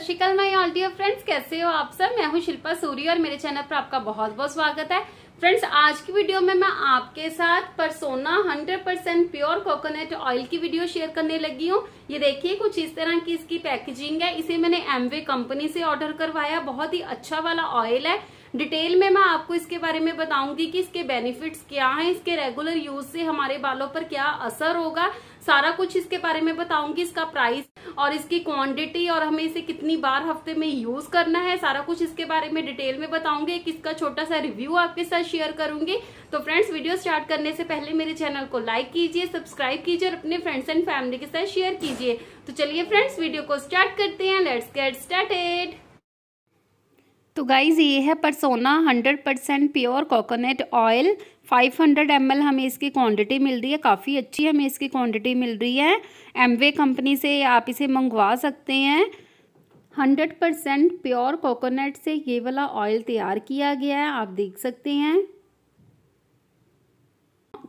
सत my all dear friends कैसे हो आप सब मैं हूँ शिल्पा सूरी और मेरे चैनल पर आपका बहुत बहुत स्वागत है फ्रेंड्स आज की वीडियो में मैं आपके साथ परसोना 100% प्योर कोकोनट ऑयल की वीडियो शेयर करने लगी हूँ ये देखिए कुछ इस तरह की इसकी पैकेजिंग है इसे मैंने एमवे कंपनी से ऑर्डर करवाया बहुत ही अच्छा वाला ऑयल है डिटेल में मैं आपको इसके बारे में बताऊंगी कि इसके बेनिफिट्स क्या हैं इसके रेगुलर यूज से हमारे बालों पर क्या असर होगा सारा कुछ इसके बारे में बताऊंगी इसका प्राइस और इसकी क्वांटिटी और हमें इसे कितनी बार हफ्ते में यूज करना है सारा कुछ इसके बारे में डिटेल में बताऊंगी एक इसका छोटा सा रिव्यू आपके साथ शेयर करूंगी तो फ्रेंड्स वीडियो स्टार्ट करने से पहले मेरे चैनल को लाइक कीजिए सब्सक्राइब कीजिए और अपने फ्रेंड्स एंड फैमिली के साथ शेयर कीजिए तो चलिए फ्रेंड्स वीडियो को स्टार्ट करते हैं लेट्स गेट स्टार्टेड तो गाइज़ ये है Persona hundred percent pure coconut oil 500 L हमें इसकी क्वांटिटी मिल रही है काफ़ी अच्छी हमें इसकी क्वांटिटी मिल रही है एमवे कंपनी से आप इसे मंगवा सकते हैं हंड्रेड परसेंट प्योर कोकोनट से ये वाला ऑयल तैयार किया गया है आप देख सकते हैं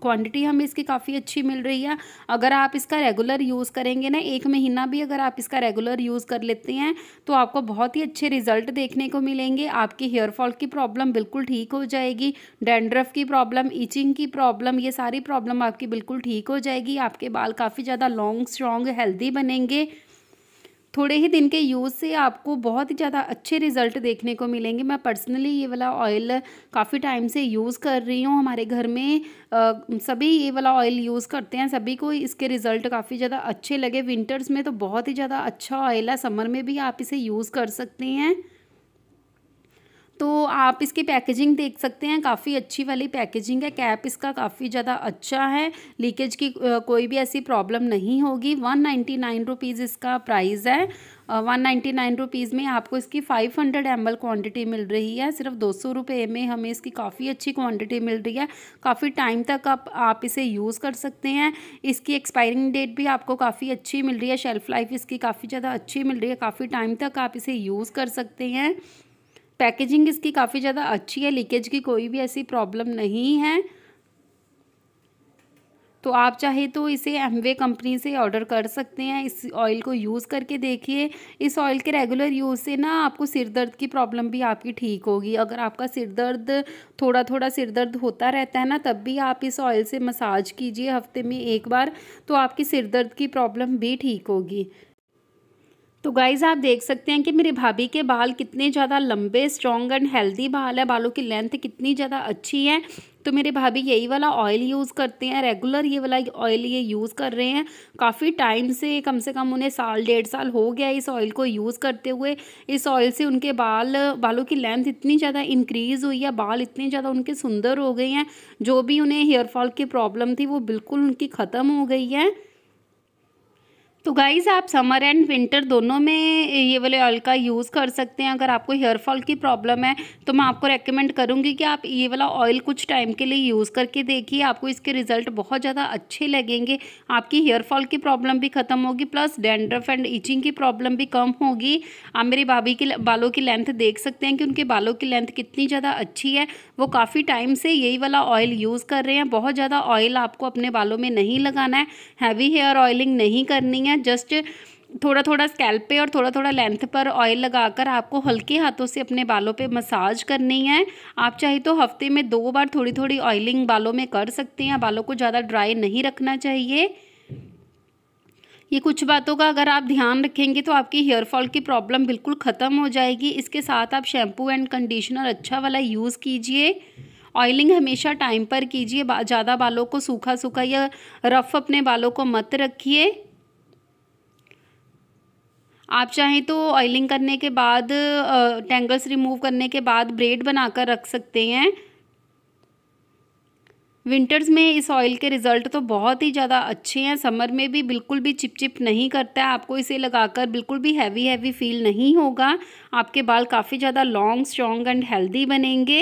क्वांटिटी हमें इसकी काफ़ी अच्छी मिल रही है अगर आप इसका रेगुलर यूज़ करेंगे ना एक महीना भी अगर आप इसका रेगुलर यूज़ कर लेते हैं तो आपको बहुत ही अच्छे रिजल्ट देखने को मिलेंगे आपके हेयर फॉल की प्रॉब्लम बिल्कुल ठीक हो जाएगी डेंड्रफ की प्रॉब्लम ईचिंग की प्रॉब्लम ये सारी प्रॉब्लम आपकी बिल्कुल ठीक हो जाएगी आपके बाल काफ़ी ज़्यादा लॉन्ग स्ट्रॉन्ग हेल्दी बनेंगे थोड़े ही दिन के यूज़ से आपको बहुत ही ज़्यादा अच्छे रिज़ल्ट देखने को मिलेंगे मैं पर्सनली ये वाला ऑयल काफ़ी टाइम से यूज़ कर रही हूँ हमारे घर में आ, सभी ये वाला ऑयल यूज़ करते हैं सभी को इसके रिज़ल्ट काफ़ी ज़्यादा अच्छे लगे विंटर्स में तो बहुत ही ज़्यादा अच्छा ऑयल है समर में भी आप इसे यूज़ कर सकते हैं तो आप इसकी पैकेजिंग देख सकते हैं काफ़ी अच्छी वाली पैकेजिंग है कैप इसका काफ़ी ज़्यादा अच्छा है लीकेज की कोई भी ऐसी प्रॉब्लम नहीं होगी वन नाइन्टी नाइन रुपीज़ इसका प्राइस है वन नाइन्टी नाइन रुपीज़ में आपको इसकी five hundred M L quantity मिल रही है सिर्फ दो सौ रुपये में हमें इसकी काफ़ी अच्छी क्वान्टिटी मिल रही है काफ़ी टाइम तक आप आप इसे यूज़ कर सकते हैं इसकी एक्सपायरिंग डेट भी आपको काफ़ी अच्छी मिल रही है शेल्फ़ लाइफ इसकी काफ़ी ज़्यादा अच्छी मिल रही है काफ़ी टाइम तक आप इसे यूज़ कर सकते हैं पैकेजिंग इसकी काफ़ी ज़्यादा अच्छी है लीकेज की कोई भी ऐसी प्रॉब्लम नहीं है तो आप चाहे तो इसे एमवे कंपनी से ऑर्डर कर सकते हैं इस ऑयल को यूज़ करके देखिए इस ऑयल के रेगुलर यूज़ से ना आपको सिर दर्द की प्रॉब्लम भी आपकी ठीक होगी अगर आपका सिर दर्द थोड़ा थोड़ा सिर दर्द होता रहता है ना तब भी आप इस ऑयल से मसाज कीजिए हफ्ते में एक बार तो आपकी सिर दर्द की प्रॉब्लम भी ठीक होगी तो गाइज़ आप देख सकते हैं कि मेरे भाभी के बाल कितने ज़्यादा लंबे स्ट्रॉन्ग एंड हेल्दी बाल है बालों की लेंथ कितनी ज़्यादा अच्छी है तो मेरे भाभी यही वाला ऑयल यूज़ करते हैं रेगुलर ये वाला ऑयल ये यूज़ कर रहे हैं काफ़ी टाइम से कम से कम उन्हें साल डेढ़ साल हो गया इस ऑयल को यूज़ करते हुए इस ऑयल से उनके बाल बालों की लेंथ इतनी ज़्यादा इंक्रीज़ हुई है बाल इतने ज़्यादा उनके सुंदर हो गए हैं जो भी उन्हें हेयर फॉल की प्रॉब्लम थी वो बिल्कुल उनकी ख़त्म हो गई है तो गाइज़ आप समर एंड विंटर दोनों में ये वाले ऑयल का यूज़ कर सकते हैं अगर आपको हेयर फॉल की प्रॉब्लम है तो मैं आपको रेकमेंड करूँगी कि आप ये वाला ऑयल कुछ टाइम के लिए यूज़ करके देखिए आपको इसके रिज़ल्ट बहुत ज़्यादा अच्छे लगेंगे आपकी हेयर फॉल की प्रॉब्लम भी ख़त्म होगी प्लस डेंड्रफ एंड ईचिंग की प्रॉब्लम भी कम होगी आप मेरी भाभी के बालों की लेंथ देख सकते हैं कि उनके बालों की लेंथ कितनी ज़्यादा अच्छी है वो काफ़ी टाइम से यही वाला ऑयल यूज़ कर रहे हैं बहुत ज़्यादा ऑयल आपको अपने बालों में नहीं लगाना हैवी हेयर ऑयलिंग नहीं करनी है हैं जस्ट थोड़ा थोड़ा स्कैल्प पे और थोड़ा थोड़ा लेंथ पर ऑयल लगाकर आपको हल्के हाथों से अपने बालों पे मसाज करनी है आप चाहे तो हफ्ते में दो बार थोड़ी थोड़ी ऑयलिंग बालों में कर सकते हैं बालों को ज़्यादा ड्राई नहीं रखना चाहिए ये कुछ बातों का अगर आप ध्यान रखेंगे तो आपकी हेयर फॉल की प्रॉब्लम बिल्कुल ख़त्म हो जाएगी इसके साथ आप शैम्पू एंड कंडीशनर अच्छा वाला यूज़ कीजिए ऑयलिंग हमेशा टाइम पर कीजिए ज़्यादा बालों को सूखा सूखा या रफ़ अपने बालों को मत रखिए आप चाहें तो ऑयलिंग करने के बाद टेंगल्स रिमूव करने के बाद ब्रेड बनाकर रख सकते हैं विंटर्स में इस ऑयल के रिज़ल्ट तो बहुत ही ज़्यादा अच्छे हैं समर में भी बिल्कुल भी चिपचिप नहीं करता है आपको इसे लगाकर बिल्कुल भी हैवी हैवी फील नहीं होगा आपके बाल काफ़ी ज़्यादा लॉन्ग स्ट्रॉन्ग एंड हेल्दी बनेंगे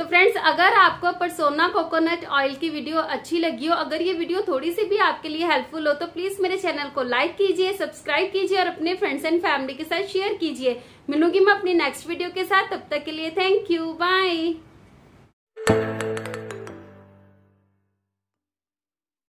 तो फ्रेंड्स अगर आपको परसोना कोकोनट ऑयल की वीडियो अच्छी लगी हो अगर ये वीडियो थोड़ी सी भी आपके लिए हेल्पफुल हो तो प्लीज मेरे चैनल को लाइक कीजिए सब्सक्राइब कीजिए और अपने फ्रेंड्स एंड फैमिली के साथ शेयर कीजिए मिलूंगी मैं अपनी नेक्स्ट वीडियो के साथ तब तक के लिए थैंक यू बाय